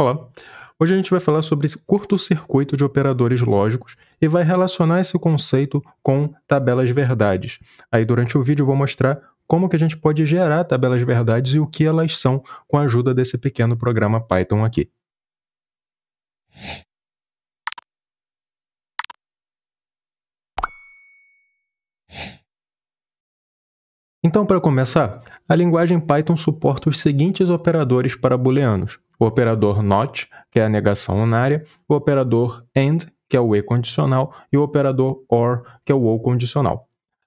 Olá! Hoje a gente vai falar sobre curto-circuito de operadores lógicos e vai relacionar esse conceito com tabelas verdades. Aí durante o vídeo eu vou mostrar como que a gente pode gerar tabelas verdades e o que elas são com a ajuda desse pequeno programa Python aqui. Então, para começar, a linguagem Python suporta os seguintes operadores para booleanos: o operador not, que é a negação unária, o operador and, que é o e condicional, e o operador or, que é o ou condicional.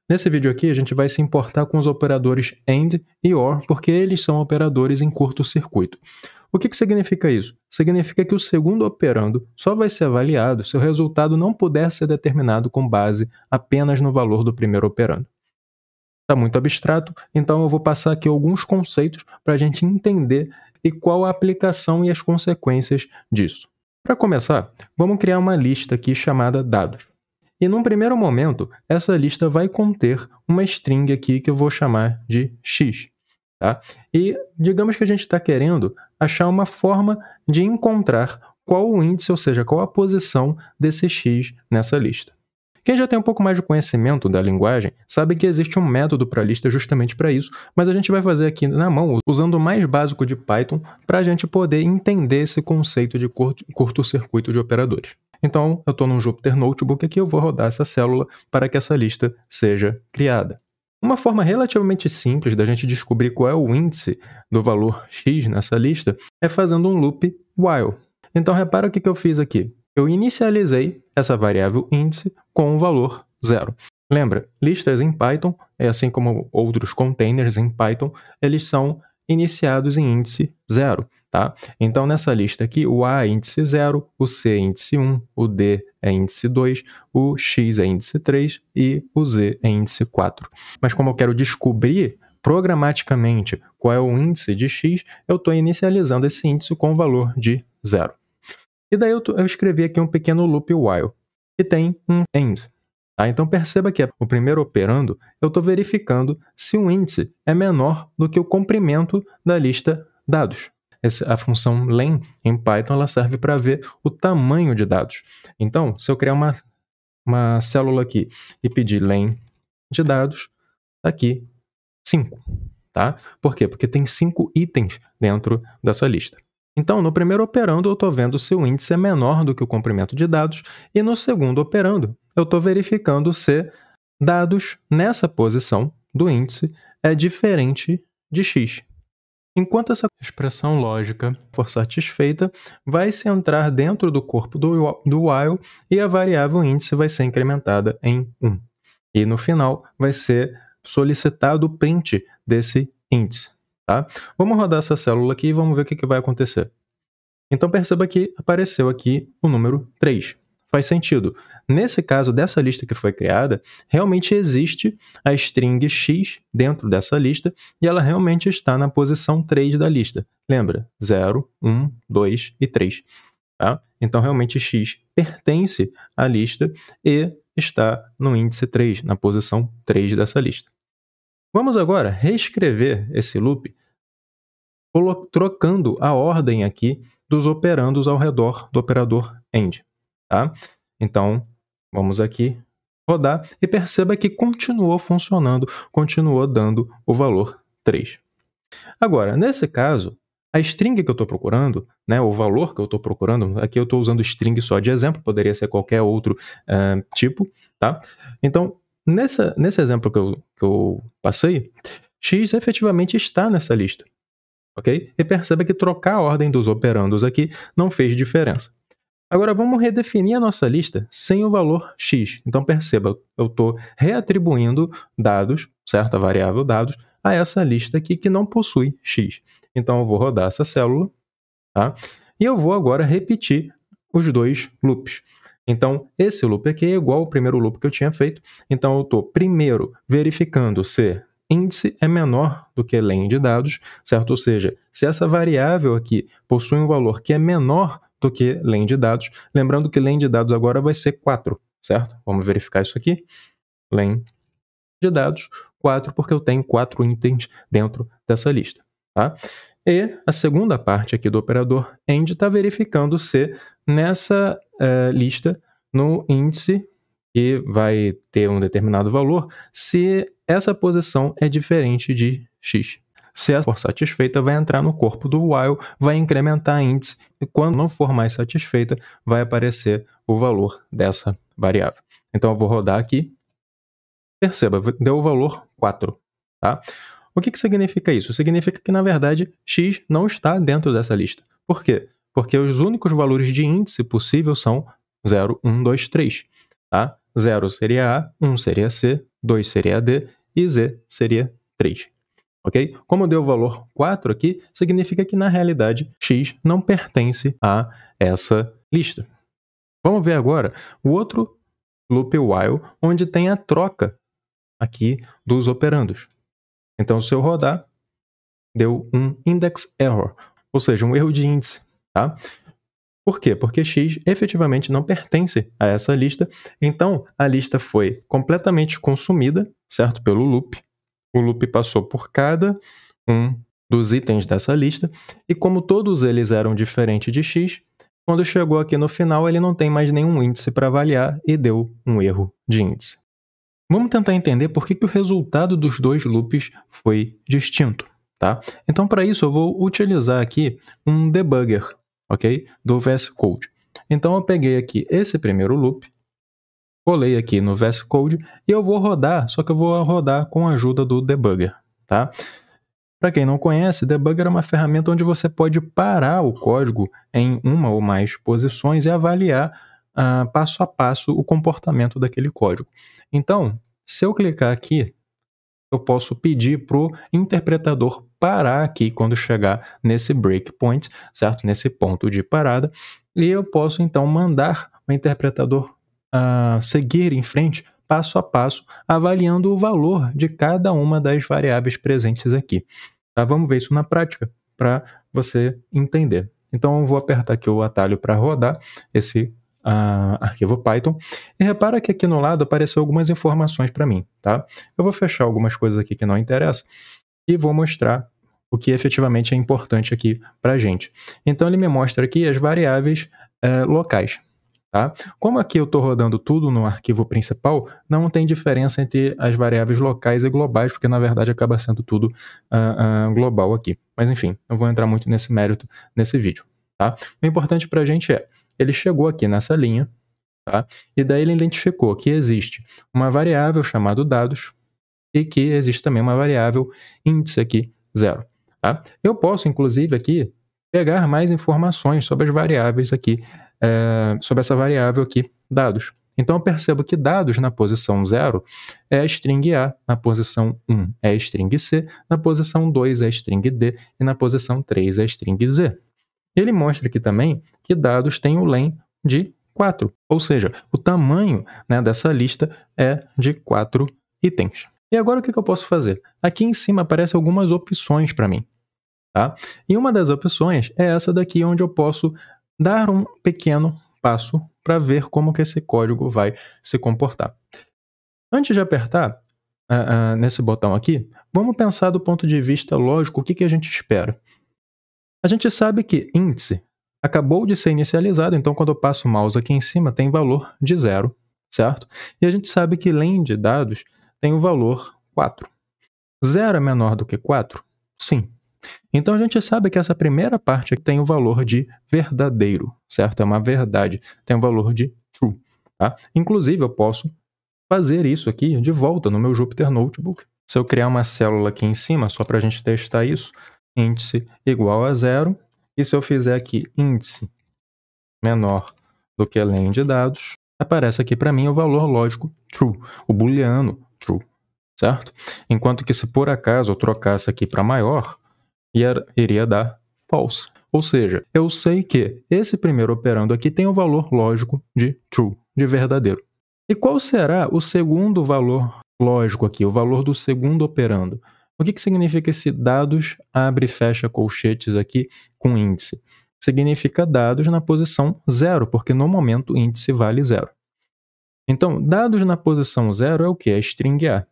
Nesse vídeo aqui, a gente vai se importar com os operadores AND e OR, porque eles são operadores em curto-circuito. O que, que significa isso? Significa que o segundo operando só vai ser avaliado se o resultado não puder ser determinado com base apenas no valor do primeiro operando. Está muito abstrato, então eu vou passar aqui alguns conceitos para a gente entender e qual a aplicação e as consequências disso. Para começar, vamos criar uma lista aqui chamada dados. E num primeiro momento, essa lista vai conter uma string aqui que eu vou chamar de x. Tá? E digamos que a gente está querendo achar uma forma de encontrar qual o índice, ou seja, qual a posição desse x nessa lista. Quem já tem um pouco mais de conhecimento da linguagem sabe que existe um método para lista justamente para isso, mas a gente vai fazer aqui na mão usando o mais básico de Python para a gente poder entender esse conceito de curto-circuito de operadores. Então, eu estou num Jupyter Notebook aqui, eu vou rodar essa célula para que essa lista seja criada. Uma forma relativamente simples da gente descobrir qual é o índice do valor x nessa lista é fazendo um loop while. Então, repara o que, que eu fiz aqui. Eu inicializei essa variável índice com o um valor zero. Lembra, listas em Python, é assim como outros containers em Python, eles são iniciados em índice zero, tá? Então, nessa lista aqui, o A é índice 0, o C é índice 1, um, o D é índice 2, o X é índice 3 e o Z é índice 4. Mas como eu quero descobrir programaticamente qual é o índice de X, eu estou inicializando esse índice com o valor de zero. E daí eu, eu escrevi aqui um pequeno loop while, que tem um end. Tá? Então perceba que o primeiro operando, eu estou verificando se o índice é menor do que o comprimento da lista dados. Essa, a função len em Python ela serve para ver o tamanho de dados. Então, se eu criar uma, uma célula aqui e pedir len de dados, tá aqui 5. Tá? Por quê? Porque tem 5 itens dentro dessa lista. Então, no primeiro operando, eu estou vendo se o índice é menor do que o comprimento de dados, e no segundo operando, eu estou verificando se dados nessa posição do índice é diferente de x. Enquanto essa expressão lógica for satisfeita, vai se entrar dentro do corpo do, do while e a variável índice vai ser incrementada em 1. E no final vai ser solicitado o print desse índice. Tá? Vamos rodar essa célula aqui e vamos ver o que, que vai acontecer. Então perceba que apareceu aqui o número 3. Faz sentido. Nesse caso dessa lista que foi criada, realmente existe a string x dentro dessa lista e ela realmente está na posição 3 da lista. Lembra? 0, 1, 2 e 3. Tá? Então realmente x pertence à lista e está no índice 3, na posição 3 dessa lista. Vamos agora reescrever esse loop trocando a ordem aqui dos operandos ao redor do operador AND. Tá? Então, vamos aqui rodar e perceba que continuou funcionando, continuou dando o valor 3. Agora, nesse caso, a string que eu estou procurando, né, o valor que eu estou procurando, aqui eu estou usando string só de exemplo, poderia ser qualquer outro uh, tipo, tá? Então, nessa, nesse exemplo que eu, que eu passei, x efetivamente está nessa lista ok? E perceba que trocar a ordem dos operandos aqui não fez diferença. Agora vamos redefinir a nossa lista sem o valor x. Então perceba, eu estou reatribuindo dados, certa variável dados, a essa lista aqui que não possui x. Então eu vou rodar essa célula, tá? E eu vou agora repetir os dois loops. Então, esse loop aqui é igual ao primeiro loop que eu tinha feito. Então, eu estou primeiro verificando se índice é menor do que len de dados, certo? Ou seja, se essa variável aqui possui um valor que é menor do que len de dados, lembrando que len de dados agora vai ser 4, certo? Vamos verificar isso aqui. Len de dados, 4, porque eu tenho 4 itens dentro dessa lista. Tá? E a segunda parte aqui do operador end está verificando se nessa uh, lista, no índice que vai ter um determinado valor se essa posição é diferente de x. Se ela for satisfeita, vai entrar no corpo do while, vai incrementar índice, e quando não for mais satisfeita, vai aparecer o valor dessa variável. Então eu vou rodar aqui. Perceba, deu o valor 4. Tá? O que, que significa isso? Significa que, na verdade, x não está dentro dessa lista. Por quê? Porque os únicos valores de índice possível são 0, 1, 2, 3. Tá? 0 seria A, 1 seria C, 2 seria D e Z seria 3. Ok? Como deu o valor 4 aqui, significa que na realidade X não pertence a essa lista. Vamos ver agora o outro loop while, onde tem a troca aqui dos operandos. Então, se eu rodar, deu um index error, ou seja, um erro de índice. Tá? Por quê? Porque X efetivamente não pertence a essa lista, então a lista foi completamente consumida, certo? Pelo loop. O loop passou por cada um dos itens dessa lista, e como todos eles eram diferentes de X, quando chegou aqui no final ele não tem mais nenhum índice para avaliar e deu um erro de índice. Vamos tentar entender por que, que o resultado dos dois loops foi distinto. Tá? Então, para isso, eu vou utilizar aqui um debugger, ok? Do VS Code. Então eu peguei aqui esse primeiro loop, colei aqui no VS Code e eu vou rodar, só que eu vou rodar com a ajuda do debugger, tá? Para quem não conhece, debugger é uma ferramenta onde você pode parar o código em uma ou mais posições e avaliar uh, passo a passo o comportamento daquele código. Então, se eu clicar aqui eu posso pedir para o interpretador parar aqui quando chegar nesse breakpoint, certo? Nesse ponto de parada. E eu posso então mandar o interpretador uh, seguir em frente passo a passo, avaliando o valor de cada uma das variáveis presentes aqui. Tá? Vamos ver isso na prática para você entender. Então eu vou apertar aqui o atalho para rodar esse arquivo Python. E repara que aqui no lado apareceu algumas informações para mim, tá? Eu vou fechar algumas coisas aqui que não interessam e vou mostrar o que efetivamente é importante aqui para a gente. Então ele me mostra aqui as variáveis eh, locais. Tá? Como aqui eu estou rodando tudo no arquivo principal, não tem diferença entre as variáveis locais e globais, porque na verdade acaba sendo tudo uh, uh, global aqui. Mas enfim, não vou entrar muito nesse mérito nesse vídeo. Tá? O importante para a gente é, ele chegou aqui nessa linha, tá? E daí ele identificou que existe uma variável chamada dados e que existe também uma variável índice aqui, zero. Tá? Eu posso, inclusive, aqui pegar mais informações sobre as variáveis aqui, é, sobre essa variável aqui, dados. Então, eu percebo que dados na posição 0 é string A, na posição 1 um é string C, na posição 2 é string D e na posição 3 é string Z ele mostra aqui também que dados têm o len de 4, ou seja, o tamanho né, dessa lista é de 4 itens. E agora o que, que eu posso fazer? Aqui em cima aparecem algumas opções para mim. Tá? E uma das opções é essa daqui, onde eu posso dar um pequeno passo para ver como que esse código vai se comportar. Antes de apertar uh, uh, nesse botão aqui, vamos pensar do ponto de vista lógico o que, que a gente espera. A gente sabe que índice acabou de ser inicializado, então quando eu passo o mouse aqui em cima tem valor de zero, certo? E a gente sabe que len de dados tem o valor 4. Zero é menor do que 4? Sim. Então a gente sabe que essa primeira parte tem o valor de verdadeiro, certo? É uma verdade, tem o valor de true. Tá? Inclusive, eu posso fazer isso aqui de volta no meu Jupyter Notebook. Se eu criar uma célula aqui em cima, só para a gente testar isso, índice igual a zero. E se eu fizer aqui índice menor do que além de dados, aparece aqui para mim o valor lógico true, o booleano true, certo? Enquanto que se por acaso eu trocasse aqui para maior, iria dar false. Ou seja, eu sei que esse primeiro operando aqui tem o valor lógico de true, de verdadeiro. E qual será o segundo valor lógico aqui, o valor do segundo operando? O que, que significa esse dados abre e fecha colchetes aqui com índice? Significa dados na posição zero, porque no momento o índice vale zero. Então, dados na posição zero é o que? É string A.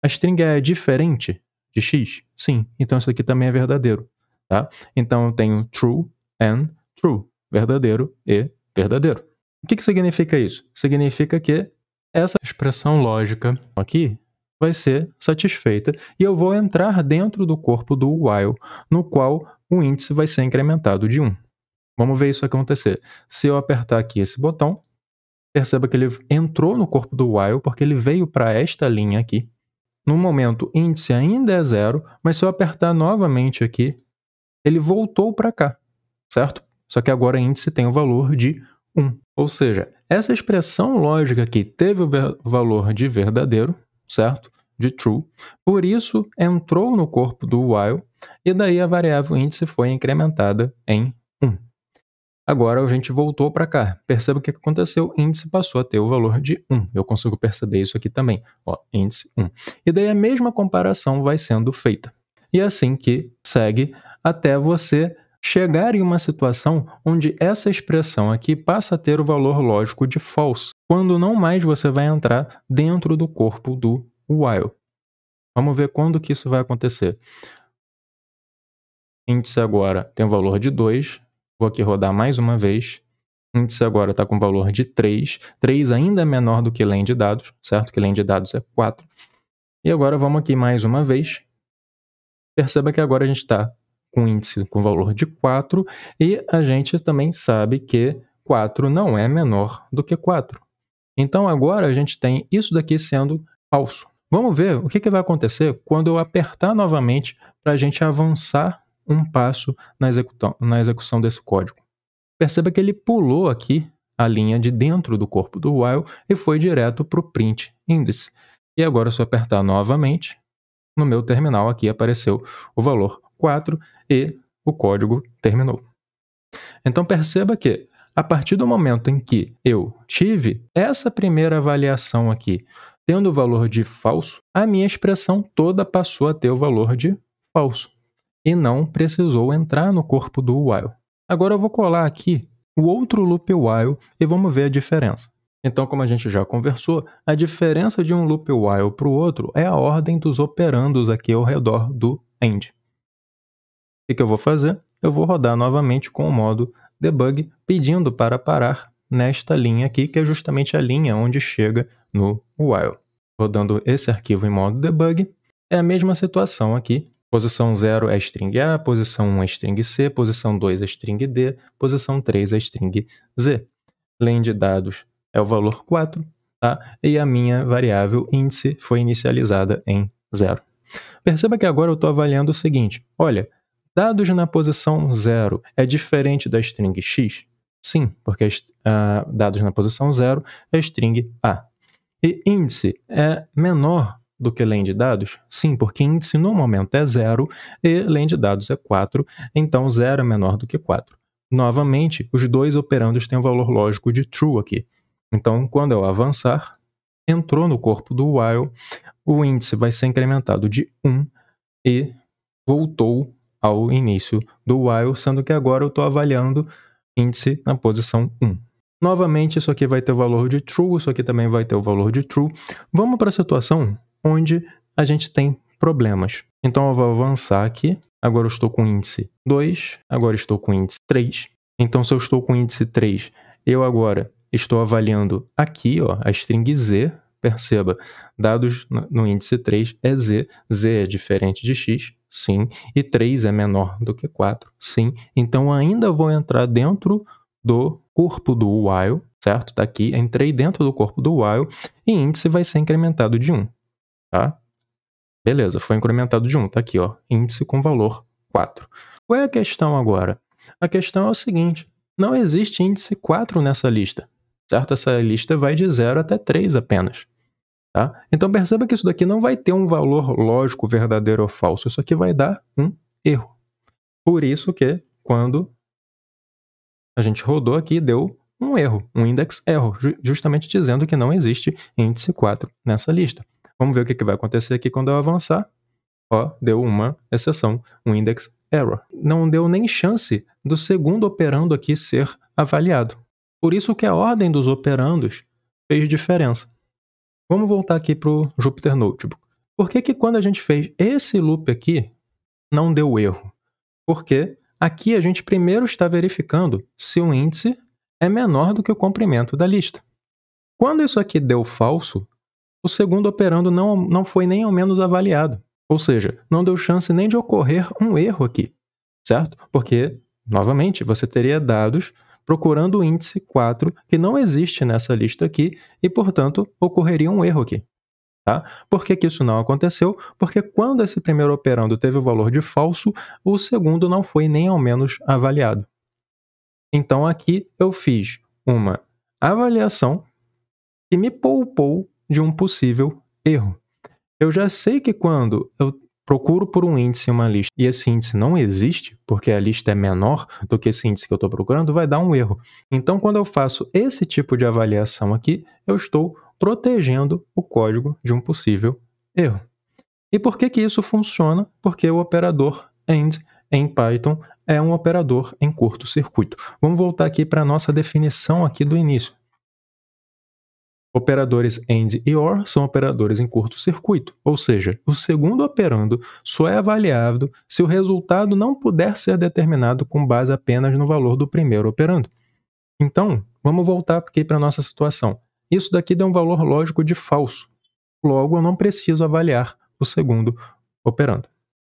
A string A é diferente de x? Sim. Então, isso aqui também é verdadeiro. Tá? Então, eu tenho true and true, verdadeiro e verdadeiro. O que, que significa isso? Significa que essa expressão lógica aqui vai ser satisfeita e eu vou entrar dentro do corpo do while, no qual o índice vai ser incrementado de 1. Vamos ver isso acontecer. Se eu apertar aqui esse botão, perceba que ele entrou no corpo do while porque ele veio para esta linha aqui. No momento, índice ainda é zero, mas se eu apertar novamente aqui, ele voltou para cá, certo? Só que agora índice tem o valor de 1. Ou seja, essa expressão lógica aqui teve o valor de verdadeiro, certo? De true. Por isso, entrou no corpo do while, e daí a variável índice foi incrementada em 1. Agora a gente voltou para cá. Perceba o que aconteceu. Índice passou a ter o valor de 1. Eu consigo perceber isso aqui também. Ó, índice 1. E daí a mesma comparação vai sendo feita. E é assim que segue até você chegar em uma situação onde essa expressão aqui passa a ter o valor lógico de false, quando não mais você vai entrar dentro do corpo do while. Vamos ver quando que isso vai acontecer. Índice agora tem o valor de 2, vou aqui rodar mais uma vez. Índice agora está com valor de 3, 3 ainda é menor do que len de dados, certo? Que len de dados é 4. E agora vamos aqui mais uma vez. Perceba que agora a gente está com índice com valor de 4, e a gente também sabe que 4 não é menor do que 4. Então agora a gente tem isso daqui sendo falso. Vamos ver o que, que vai acontecer quando eu apertar novamente para a gente avançar um passo na execução, na execução desse código. Perceba que ele pulou aqui a linha de dentro do corpo do while e foi direto para o print índice. E agora, se eu apertar novamente, no meu terminal aqui apareceu o valor 4 e o código terminou. Então perceba que, a partir do momento em que eu tive essa primeira avaliação aqui, tendo o valor de falso, a minha expressão toda passou a ter o valor de falso e não precisou entrar no corpo do while. Agora eu vou colar aqui o outro loop while e vamos ver a diferença. Então, como a gente já conversou, a diferença de um loop while para o outro é a ordem dos operandos aqui ao redor do end. O que eu vou fazer? Eu vou rodar novamente com o modo debug, pedindo para parar nesta linha aqui, que é justamente a linha onde chega no while. Rodando esse arquivo em modo debug, é a mesma situação aqui. Posição 0 é string A, posição 1 é string C, posição 2 é string D, posição 3 é string Z. Len de dados é o valor 4, tá? E a minha variável índice foi inicializada em 0. Perceba que agora eu estou avaliando o seguinte: olha, dados na posição 0 é diferente da string x? Sim, porque uh, dados na posição 0 é string A. E índice é menor do que lane de dados? Sim, porque índice no momento é 0 e lane de dados é 4, então 0 é menor do que 4. Novamente, os dois operandos têm um valor lógico de true aqui. Então, quando eu avançar, entrou no corpo do while, o índice vai ser incrementado de 1 e voltou ao início do while, sendo que agora eu estou avaliando índice na posição 1. Novamente, isso aqui vai ter o valor de true, isso aqui também vai ter o valor de true. Vamos para a situação onde a gente tem problemas. Então, eu vou avançar aqui. Agora eu estou com índice 2, agora estou com índice 3. Então, se eu estou com índice 3, eu agora estou avaliando aqui ó, a string z. Perceba, dados no índice 3 é z, z é diferente de x, Sim. E 3 é menor do que 4? Sim. Então ainda vou entrar dentro do corpo do while, certo? Está aqui, entrei dentro do corpo do while e índice vai ser incrementado de 1, tá? Beleza, foi incrementado de 1, tá aqui, ó, índice com valor 4. Qual é a questão agora? A questão é o seguinte, não existe índice 4 nessa lista, certo? Essa lista vai de 0 até 3 apenas. Tá? Então perceba que isso daqui não vai ter um valor lógico verdadeiro ou falso, isso aqui vai dar um erro. Por isso que quando a gente rodou aqui, deu um erro, um index error, justamente dizendo que não existe índice 4 nessa lista. Vamos ver o que vai acontecer aqui quando eu avançar. Ó, deu uma exceção, um index error. Não deu nem chance do segundo operando aqui ser avaliado. Por isso que a ordem dos operandos fez diferença. Vamos voltar aqui para o Jupyter Notebook. Por que, que quando a gente fez esse loop aqui, não deu erro? Porque aqui a gente primeiro está verificando se o índice é menor do que o comprimento da lista. Quando isso aqui deu falso, o segundo operando não, não foi nem ao menos avaliado. Ou seja, não deu chance nem de ocorrer um erro aqui, certo? Porque, novamente, você teria dados procurando o índice 4, que não existe nessa lista aqui, e, portanto, ocorreria um erro aqui. Tá? Por que, que isso não aconteceu? Porque quando esse primeiro operando teve o valor de falso, o segundo não foi nem ao menos avaliado. Então aqui eu fiz uma avaliação que me poupou de um possível erro. Eu já sei que quando eu procuro por um índice em uma lista e esse índice não existe, porque a lista é menor do que esse índice que eu estou procurando, vai dar um erro. Então, quando eu faço esse tipo de avaliação aqui, eu estou protegendo o código de um possível erro. E por que, que isso funciona? Porque o operador AND em Python é um operador em curto-circuito. Vamos voltar aqui para a nossa definição aqui do início. Operadores AND e OR são operadores em curto-circuito, ou seja, o segundo operando só é avaliado se o resultado não puder ser determinado com base apenas no valor do primeiro operando. Então, vamos voltar aqui para a nossa situação. Isso daqui dá um valor lógico de falso. Logo, eu não preciso avaliar o segundo operando.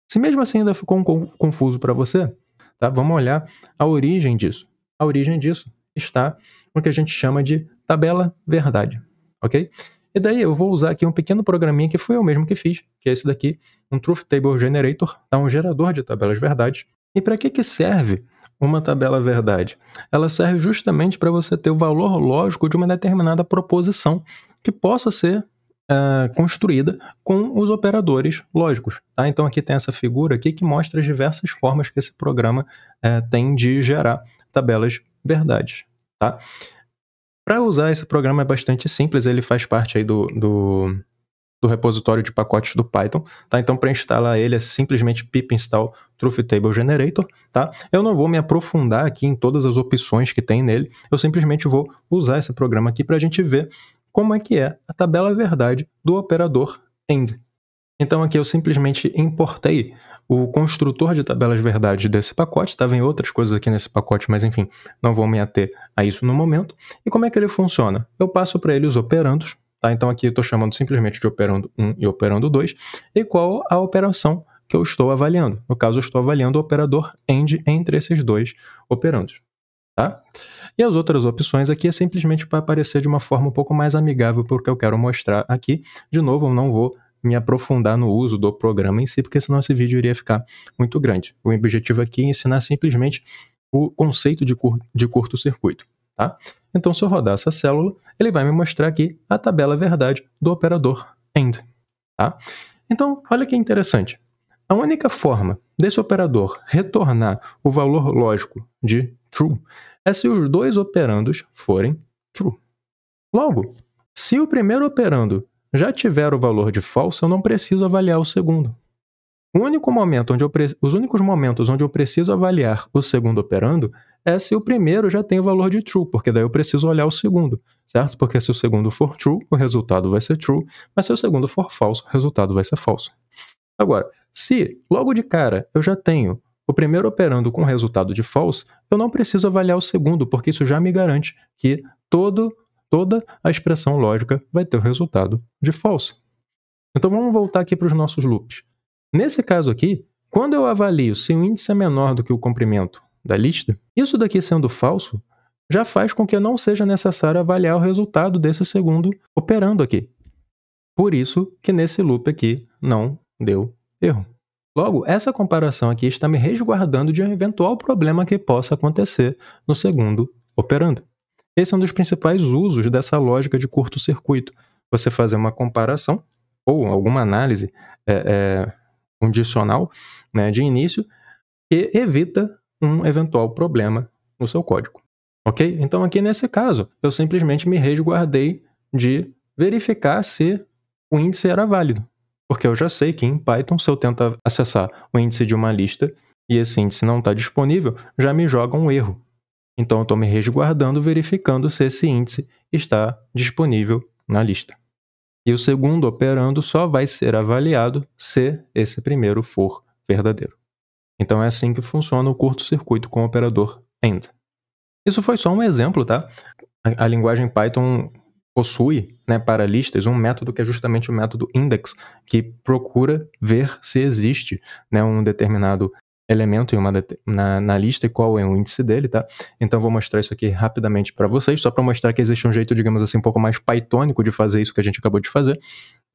Se mesmo assim ainda ficou um confuso para você, tá? vamos olhar a origem disso. A origem disso está no que a gente chama de tabela verdade ok? E daí eu vou usar aqui um pequeno programinha que fui eu mesmo que fiz, que é esse daqui, um Truth Table Generator, tá? um gerador de tabelas verdade. E para que, que serve uma tabela verdade? Ela serve justamente para você ter o valor lógico de uma determinada proposição que possa ser Uh, construída com os operadores lógicos. Tá? Então aqui tem essa figura aqui que mostra as diversas formas que esse programa uh, tem de gerar tabelas verdades. Tá? Para usar esse programa é bastante simples, ele faz parte aí do, do, do repositório de pacotes do Python, tá? Então para instalar ele é simplesmente pip install truthtable generator, tá? Eu não vou me aprofundar aqui em todas as opções que tem nele, eu simplesmente vou usar esse programa aqui para a gente ver como é que é a tabela verdade do operador AND. Então aqui eu simplesmente importei o construtor de tabelas verdade desse pacote, tá? Vem outras coisas aqui nesse pacote, mas enfim, não vou me ater a isso no momento. E como é que ele funciona? Eu passo para ele os operandos, tá? Então aqui eu estou chamando simplesmente de operando 1 e operando 2, e qual a operação que eu estou avaliando. No caso, eu estou avaliando o operador AND entre esses dois operandos. Tá? E as outras opções aqui é simplesmente para aparecer de uma forma um pouco mais amigável porque eu quero mostrar aqui. De novo, eu não vou me aprofundar no uso do programa em si, porque senão esse vídeo iria ficar muito grande. O objetivo aqui é ensinar simplesmente o conceito de, cur de curto-circuito. Tá? Então, se eu rodar essa célula, ele vai me mostrar aqui a tabela verdade do operador AND. Tá? Então, olha que interessante. A única forma desse operador retornar o valor lógico de true é se os dois operandos forem true. Logo, se o primeiro operando já tiver o valor de falso, eu não preciso avaliar o segundo. O único momento onde eu Os únicos momentos onde eu preciso avaliar o segundo operando é se o primeiro já tem o valor de true, porque daí eu preciso olhar o segundo, certo? Porque se o segundo for true, o resultado vai ser true, mas se o segundo for falso, o resultado vai ser falso. Agora, se logo de cara eu já tenho o primeiro operando com resultado de false, eu não preciso avaliar o segundo, porque isso já me garante que todo toda a expressão lógica vai ter o resultado de falso. Então vamos voltar aqui para os nossos loops. Nesse caso aqui, quando eu avalio se o índice é menor do que o comprimento da lista, isso daqui sendo falso já faz com que não seja necessário avaliar o resultado desse segundo operando aqui. Por isso que nesse loop aqui não deu erro. Logo, essa comparação aqui está me resguardando de um eventual problema que possa acontecer no segundo operando. Esse é um dos principais usos dessa lógica de curto-circuito. Você fazer uma comparação ou alguma análise é, é, condicional né, de início que evita um eventual problema no seu código. Ok? Então, aqui nesse caso, eu simplesmente me resguardei de verificar se o índice era válido. Porque eu já sei que em Python, se eu tentar acessar o índice de uma lista e esse índice não está disponível, já me joga um erro. Então, eu estou me resguardando verificando se esse índice está disponível na lista. E o segundo operando só vai ser avaliado se esse primeiro for verdadeiro. Então, é assim que funciona o curto-circuito com o operador AND. Isso foi só um exemplo, tá? A, a linguagem Python possui né, para listas um método que é justamente o método index, que procura ver se existe né, um determinado elemento em uma na, na lista e qual é o índice dele, tá? Então vou mostrar isso aqui rapidamente para vocês, só para mostrar que existe um jeito, digamos assim, um pouco mais pythonico de fazer isso que a gente acabou de fazer,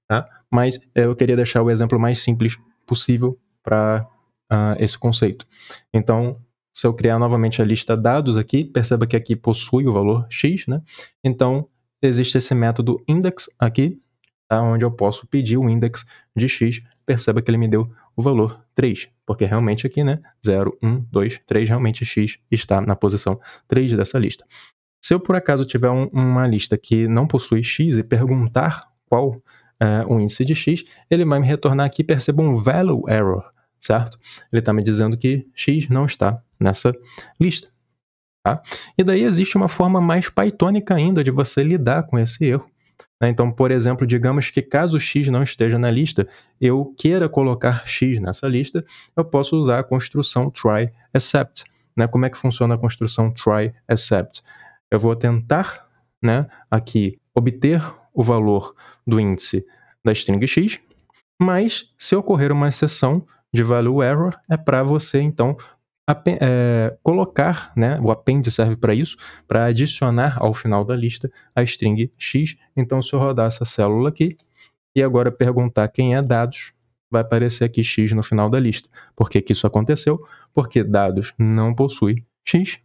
tá? Mas eh, eu queria deixar o exemplo mais simples possível para uh, ah, esse conceito. Então, se eu criar novamente a lista dados aqui, perceba que aqui possui o valor x, né? Então, existe esse método index aqui, tá? onde eu posso pedir o index de x, perceba que ele me deu o valor 3, porque realmente aqui, né, 0, 1, 2, 3, realmente X está na posição 3 dessa lista. Se eu por acaso tiver um, uma lista que não possui X e perguntar qual é o índice de X, ele vai me retornar aqui, perceba um value error, certo? Ele está me dizendo que X não está nessa lista. Tá? E daí existe uma forma mais pythonica ainda de você lidar com esse erro, né? Então, por exemplo, digamos que caso X não esteja na lista, eu queira colocar X nessa lista, eu posso usar a construção try except. Né? Como é que funciona a construção try except? Eu vou tentar né, aqui obter o valor do índice da string X, mas se ocorrer uma exceção de value error, é para você então é, colocar, né, o append serve para isso, para adicionar ao final da lista a string x. Então, se eu rodar essa célula aqui e agora perguntar quem é dados, vai aparecer aqui x no final da lista. Por que, que isso aconteceu? Porque dados não possui x,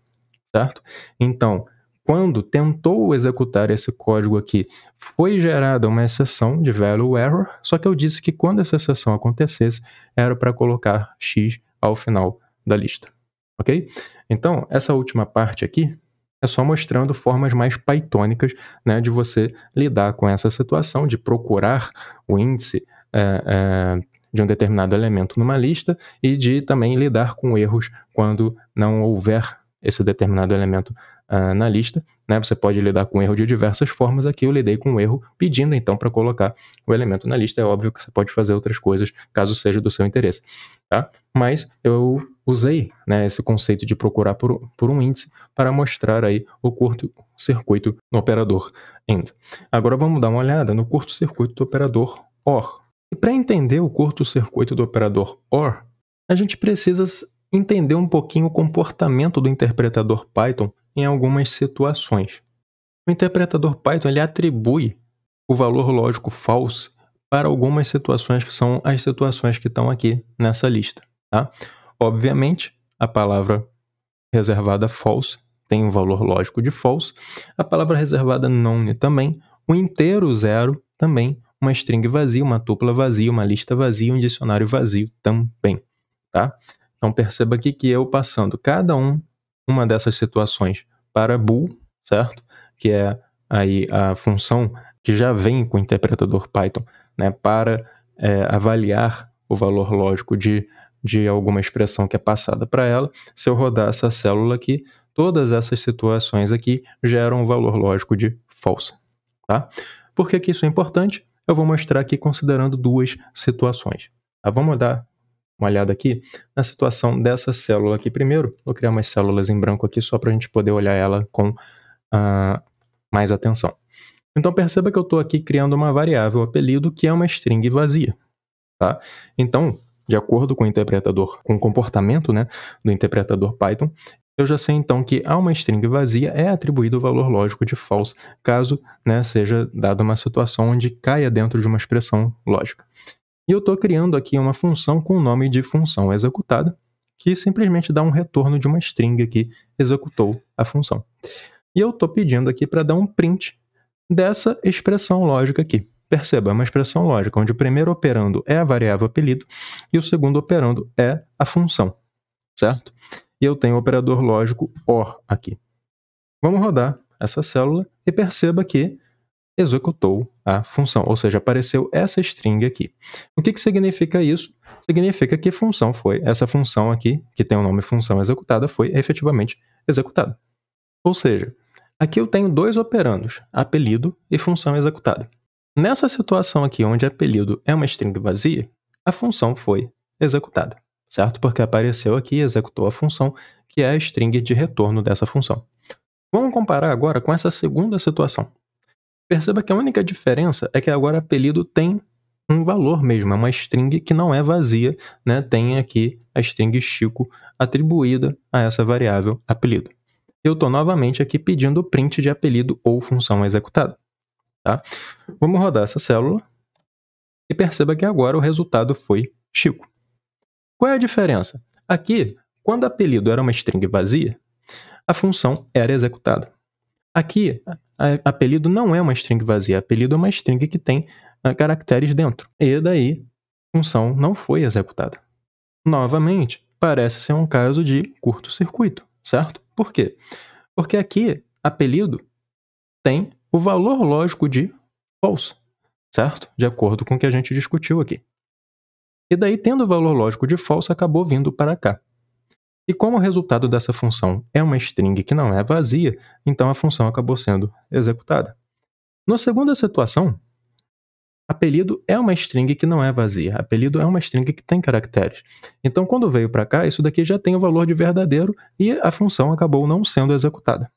certo? Então, quando tentou executar esse código aqui, foi gerada uma exceção de value error, só que eu disse que quando essa exceção acontecesse, era para colocar x ao final da lista, ok? Então, essa última parte aqui é só mostrando formas mais pythonicas, né, de você lidar com essa situação, de procurar o índice é, é, de um determinado elemento numa lista e de também lidar com erros quando não houver esse determinado elemento ah, na lista. Né? Você pode lidar com erro de diversas formas. Aqui eu lidei com erro pedindo então para colocar o elemento na lista. É óbvio que você pode fazer outras coisas caso seja do seu interesse. Tá? Mas eu usei né, esse conceito de procurar por, por um índice para mostrar aí o curto-circuito no operador AND. Agora vamos dar uma olhada no curto-circuito do operador OR. E para entender o curto-circuito do operador OR, a gente precisa entender um pouquinho o comportamento do interpretador Python em algumas situações. O interpretador Python ele atribui o valor lógico false para algumas situações que são as situações que estão aqui nessa lista. Tá? Obviamente, a palavra reservada false tem um valor lógico de false, a palavra reservada none também, o inteiro zero também, uma string vazia, uma tupla vazia, uma lista vazia, um dicionário vazio também. Tá? Então perceba aqui que eu passando cada um uma dessas situações para bool, certo? Que é aí a função que já vem com o interpretador Python, né? Para é, avaliar o valor lógico de, de alguma expressão que é passada para ela. Se eu rodar essa célula aqui, todas essas situações aqui geram o um valor lógico de false, tá? Por que, que isso é importante? Eu vou mostrar aqui considerando duas situações. Tá? Vamos dar uma olhada aqui na situação dessa célula aqui primeiro. Vou criar umas células em branco aqui só para a gente poder olhar ela com uh, mais atenção. Então perceba que eu estou aqui criando uma variável apelido que é uma string vazia. Tá? Então, de acordo com o interpretador, com o comportamento né, do interpretador Python, eu já sei então que a uma string vazia é atribuído o valor lógico de false, caso né, seja dada uma situação onde caia dentro de uma expressão lógica. E eu estou criando aqui uma função com o nome de função executada, que simplesmente dá um retorno de uma string que executou a função. E eu estou pedindo aqui para dar um print dessa expressão lógica aqui. Perceba, é uma expressão lógica, onde o primeiro operando é a variável apelido e o segundo operando é a função, certo? E eu tenho o operador lógico OR aqui. Vamos rodar essa célula e perceba que executou a função, ou seja, apareceu essa string aqui. O que, que significa isso? Significa que função foi, essa função aqui, que tem o nome função executada, foi efetivamente executada. Ou seja, aqui eu tenho dois operandos, apelido e função executada. Nessa situação aqui, onde apelido é uma string vazia, a função foi executada, certo? Porque apareceu aqui e executou a função, que é a string de retorno dessa função. Vamos comparar agora com essa segunda situação, Perceba que a única diferença é que agora apelido tem um valor mesmo, é uma string que não é vazia, né? Tem aqui a string Chico atribuída a essa variável apelido. Eu estou novamente aqui pedindo o print de apelido ou função executada. Tá? Vamos rodar essa célula e perceba que agora o resultado foi Chico. Qual é a diferença? Aqui, quando apelido era uma string vazia, a função era executada. Aqui, apelido não é uma string vazia, apelido é uma string que tem ah, caracteres dentro. E daí, a função não foi executada. Novamente, parece ser um caso de curto-circuito, certo? Por quê? Porque aqui, apelido tem o valor lógico de false, certo? De acordo com o que a gente discutiu aqui. E daí, tendo o valor lógico de false, acabou vindo para cá. E como o resultado dessa função é uma string que não é vazia, então a função acabou sendo executada. Na segunda situação, apelido é uma string que não é vazia. Apelido é uma string que tem caracteres. Então, quando veio para cá, isso daqui já tem o valor de verdadeiro e a função acabou não sendo executada.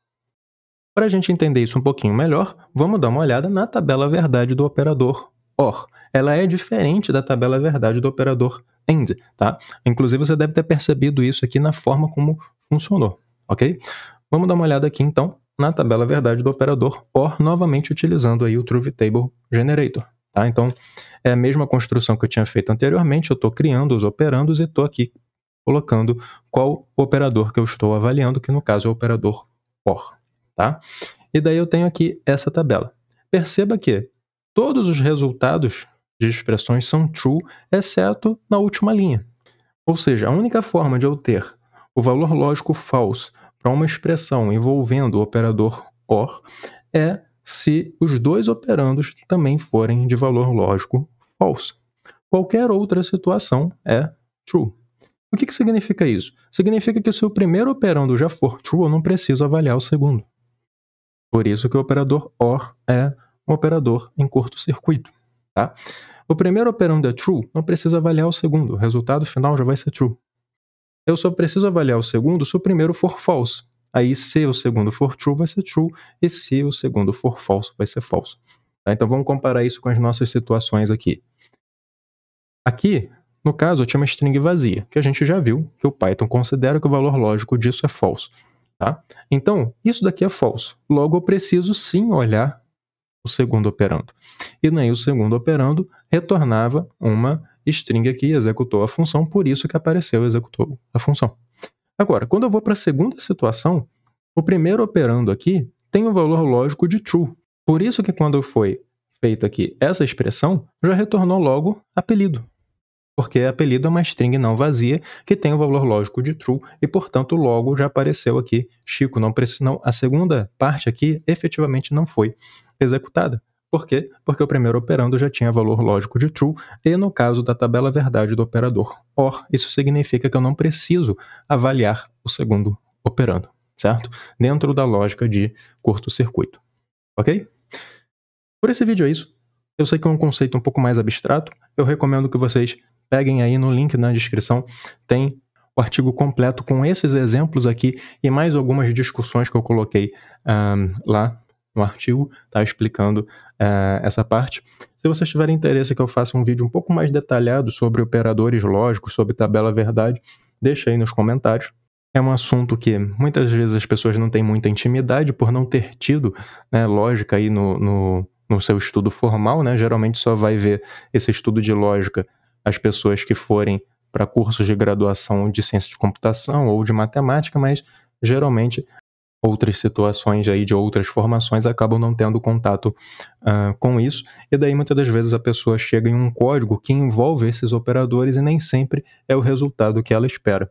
Para a gente entender isso um pouquinho melhor, vamos dar uma olhada na tabela verdade do operador OR. Ela é diferente da tabela verdade do operador end, tá? Inclusive você deve ter percebido isso aqui na forma como funcionou, ok? Vamos dar uma olhada aqui então na tabela verdade do operador OR, novamente utilizando aí o Table Generator. Tá? Então, é a mesma construção que eu tinha feito anteriormente, eu estou criando os operandos e estou aqui colocando qual operador que eu estou avaliando, que no caso é o operador OR. Tá? E daí eu tenho aqui essa tabela. Perceba que todos os resultados de expressões são true, exceto na última linha. Ou seja, a única forma de eu ter o valor lógico false para uma expressão envolvendo o operador OR é se os dois operandos também forem de valor lógico false. Qualquer outra situação é true. O que, que significa isso? Significa que se o primeiro operando já for true, eu não preciso avaliar o segundo. Por isso que o operador OR é um operador em curto-circuito. Tá? O primeiro operando é true, não precisa avaliar o segundo, o resultado final já vai ser true. Eu só preciso avaliar o segundo se o primeiro for false. Aí, se o segundo for true, vai ser true, e se o segundo for falso, vai ser falso. Tá? Então, vamos comparar isso com as nossas situações aqui. Aqui, no caso, eu tinha uma string vazia, que a gente já viu que o Python considera que o valor lógico disso é falso. Tá? Então, isso daqui é falso. Logo, eu preciso sim olhar o segundo operando. E nem o segundo operando retornava uma string que executou a função, por isso que apareceu executou a função. Agora, quando eu vou para a segunda situação, o primeiro operando aqui tem o um valor lógico de true. Por isso que quando foi feita aqui essa expressão, já retornou logo apelido. Porque apelido é uma string não vazia que tem o um valor lógico de true e, portanto, logo já apareceu aqui Chico. Não, não, a segunda parte aqui efetivamente não foi executada. Por quê? Porque o primeiro operando já tinha valor lógico de true, e no caso da tabela verdade do operador OR, isso significa que eu não preciso avaliar o segundo operando, certo? Dentro da lógica de curto-circuito, ok? Por esse vídeo é isso. Eu sei que é um conceito um pouco mais abstrato, eu recomendo que vocês peguem aí no link na descrição, tem o artigo completo com esses exemplos aqui e mais algumas discussões que eu coloquei um, lá no artigo, tá explicando é, essa parte. Se vocês tiverem interesse que eu faça um vídeo um pouco mais detalhado sobre operadores lógicos, sobre tabela verdade, deixa aí nos comentários. É um assunto que muitas vezes as pessoas não têm muita intimidade por não ter tido né, lógica aí no, no, no seu estudo formal, né? Geralmente só vai ver esse estudo de lógica as pessoas que forem para cursos de graduação de ciência de computação ou de matemática, mas geralmente outras situações aí de outras formações acabam não tendo contato uh, com isso e daí muitas das vezes a pessoa chega em um código que envolve esses operadores e nem sempre é o resultado que ela espera.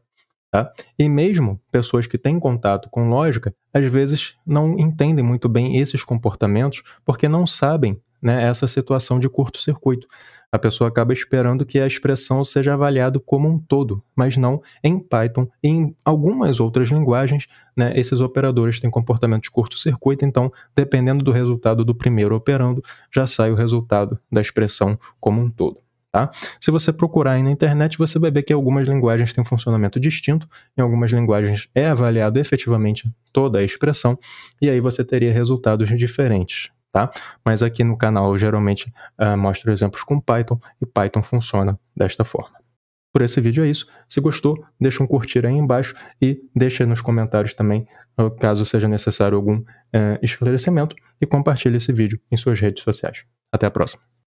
Tá? E mesmo pessoas que têm contato com lógica, às vezes não entendem muito bem esses comportamentos porque não sabem né, essa situação de curto-circuito. A pessoa acaba esperando que a expressão seja avaliada como um todo, mas não em Python em algumas outras linguagens, né, esses operadores têm comportamento de curto-circuito, então, dependendo do resultado do primeiro operando, já sai o resultado da expressão como um todo. Tá? Se você procurar aí na internet, você vai ver que algumas linguagens têm um funcionamento distinto, em algumas linguagens é avaliado efetivamente toda a expressão, e aí você teria resultados diferentes tá? Mas aqui no canal eu geralmente uh, mostro exemplos com Python e Python funciona desta forma. Por esse vídeo é isso. Se gostou, deixa um curtir aí embaixo e deixa nos comentários também eh, caso seja necessário algum eh, esclarecimento e compartilhe esse vídeo em suas redes sociais. Até a próxima!